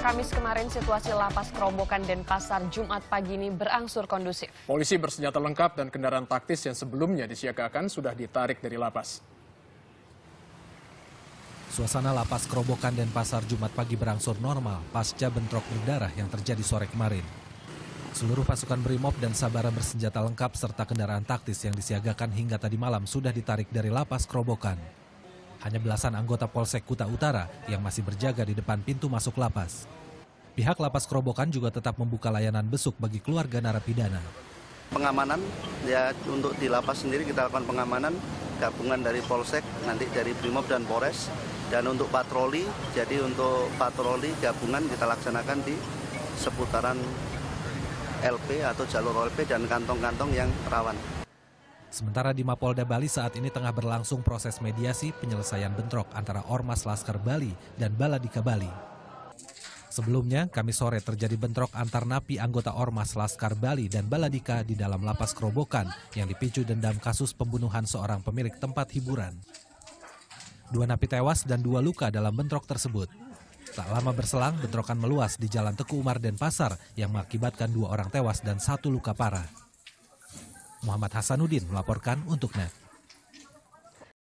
Kamis kemarin situasi lapas Kerobokan dan Pasar Jumat pagi ini berangsur kondusif. Polisi bersenjata lengkap dan kendaraan taktis yang sebelumnya disiagakan sudah ditarik dari lapas. Suasana lapas Kerobokan dan Pasar Jumat pagi berangsur normal pasca bentrok berdarah yang terjadi sore kemarin. Seluruh pasukan BRIMOB dan Sabara bersenjata lengkap serta kendaraan taktis yang disiagakan hingga tadi malam sudah ditarik dari lapas Kerobokan. Hanya belasan anggota Polsek Kuta Utara yang masih berjaga di depan pintu masuk lapas. Pihak lapas Kerobokan juga tetap membuka layanan besuk bagi keluarga narapidana. Pengamanan ya untuk di lapas sendiri kita lakukan pengamanan gabungan dari Polsek, nanti dari Brimob dan Polres. Dan untuk patroli, jadi untuk patroli gabungan kita laksanakan di seputaran LP atau jalur LP dan kantong-kantong yang rawan. Sementara di Mapolda Bali saat ini tengah berlangsung proses mediasi penyelesaian bentrok antara Ormas Laskar Bali dan Baladika Bali. Sebelumnya, kami sore terjadi bentrok antar napi anggota Ormas Laskar Bali dan Baladika di dalam lapas Kerobokan yang dipicu dendam kasus pembunuhan seorang pemilik tempat hiburan. Dua napi tewas dan dua luka dalam bentrok tersebut. Tak lama berselang, bentrokan meluas di Jalan Teku Umar Denpasar yang mengakibatkan dua orang tewas dan satu luka parah. Muhammad Hasanuddin melaporkan untuk NET.